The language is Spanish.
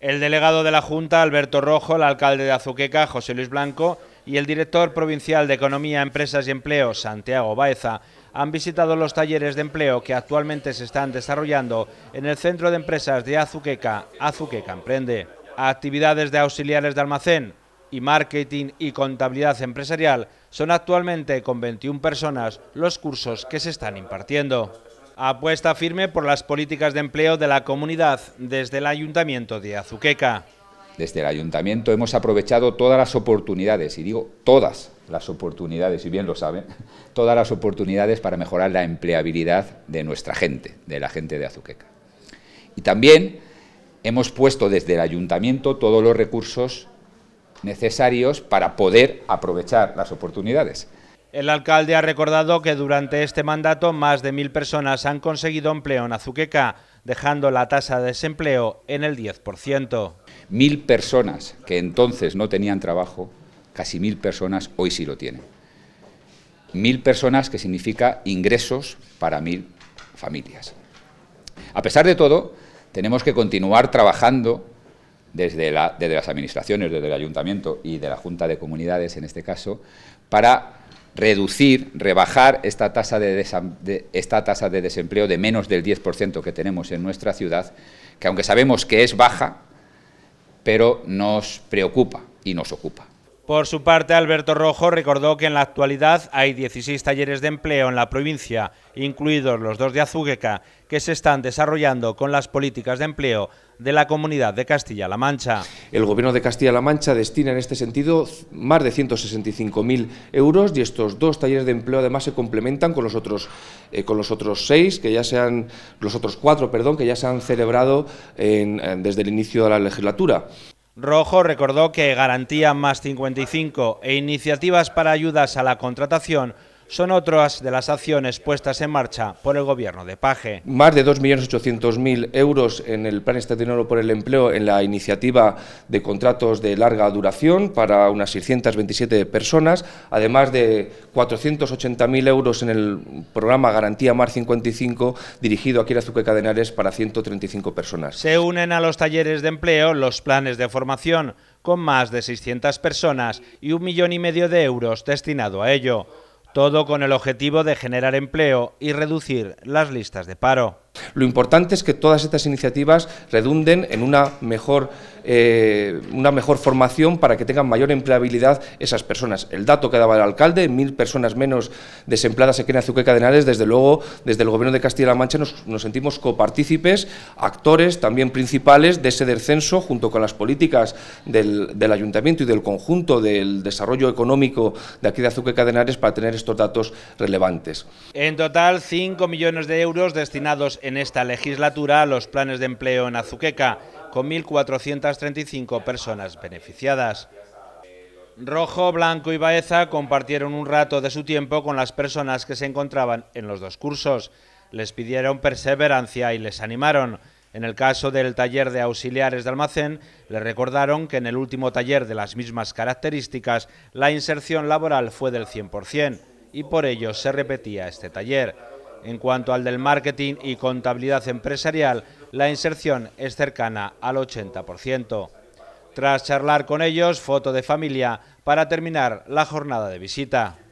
el delegado de la Junta, Alberto Rojo, el alcalde de Azuqueca, José Luis Blanco, y el director provincial de Economía, Empresas y Empleo, Santiago Baeza, han visitado los talleres de empleo que actualmente se están desarrollando en el Centro de Empresas de Azuqueca, Azuqueca Emprende. Actividades de auxiliares de almacén y marketing y contabilidad empresarial son actualmente con 21 personas los cursos que se están impartiendo apuesta firme por las políticas de empleo de la comunidad desde el Ayuntamiento de Azuqueca. Desde el Ayuntamiento hemos aprovechado todas las oportunidades, y digo todas las oportunidades, y bien lo saben, todas las oportunidades para mejorar la empleabilidad de nuestra gente, de la gente de Azuqueca. Y también hemos puesto desde el Ayuntamiento todos los recursos necesarios para poder aprovechar las oportunidades. El alcalde ha recordado que durante este mandato más de mil personas han conseguido empleo en Azuqueca, dejando la tasa de desempleo en el 10%. Mil personas que entonces no tenían trabajo, casi mil personas hoy sí lo tienen. Mil personas que significa ingresos para mil familias. A pesar de todo, tenemos que continuar trabajando desde, desde las administraciones, desde el ayuntamiento y de la Junta de Comunidades en este caso, para reducir, rebajar esta tasa de, esta tasa de desempleo de menos del 10% que tenemos en nuestra ciudad, que aunque sabemos que es baja, pero nos preocupa y nos ocupa. Por su parte, Alberto Rojo recordó que en la actualidad hay 16 talleres de empleo en la provincia, incluidos los dos de Azúqueca, que se están desarrollando con las políticas de empleo de la Comunidad de Castilla-La Mancha. El Gobierno de Castilla-La Mancha destina en este sentido más de 165.000 euros y estos dos talleres de empleo además se complementan con los otros, eh, seis que ya sean los otros cuatro, perdón, que ya se han celebrado desde el inicio de la legislatura. Rojo recordó que Garantía más 55 e iniciativas para ayudas a la contratación son otras de las acciones puestas en marcha por el Gobierno de Paje. Más de 2.800.000 euros en el Plan Estatinero por el Empleo en la iniciativa de contratos de larga duración para unas 627 personas, además de 480.000 euros en el programa Garantía Mar 55 dirigido aquí en Azuque Cadenares para 135 personas. Se unen a los talleres de empleo los planes de formación con más de 600 personas y un millón y medio de euros destinado a ello. Todo con el objetivo de generar empleo y reducir las listas de paro. Lo importante es que todas estas iniciativas redunden en una mejor eh, una mejor formación para que tengan mayor empleabilidad esas personas. El dato que daba el alcalde, mil personas menos desempleadas aquí en Azuqueca de Henares, desde luego, desde el Gobierno de Castilla-La Mancha nos, sentimos copartícipes, actores también principales de ese descenso, junto con las políticas del, del Ayuntamiento y del conjunto del desarrollo económico de aquí de Azuqueca de Henares para tener estos datos relevantes. En total, 5 millones de euros destinados en esta legislatura a los planes de empleo en Azuqueca con 1.435 personas beneficiadas. Rojo, Blanco y Baeza compartieron un rato de su tiempo con las personas que se encontraban en los dos cursos. Les pidieron perseverancia y les animaron. En el caso del taller de auxiliares de almacén, les recordaron que en el último taller de las mismas características, la inserción laboral fue del 100% y por ello se repetía este taller. En cuanto al del marketing y contabilidad empresarial, la inserción es cercana al 80%. Tras charlar con ellos, foto de familia para terminar la jornada de visita.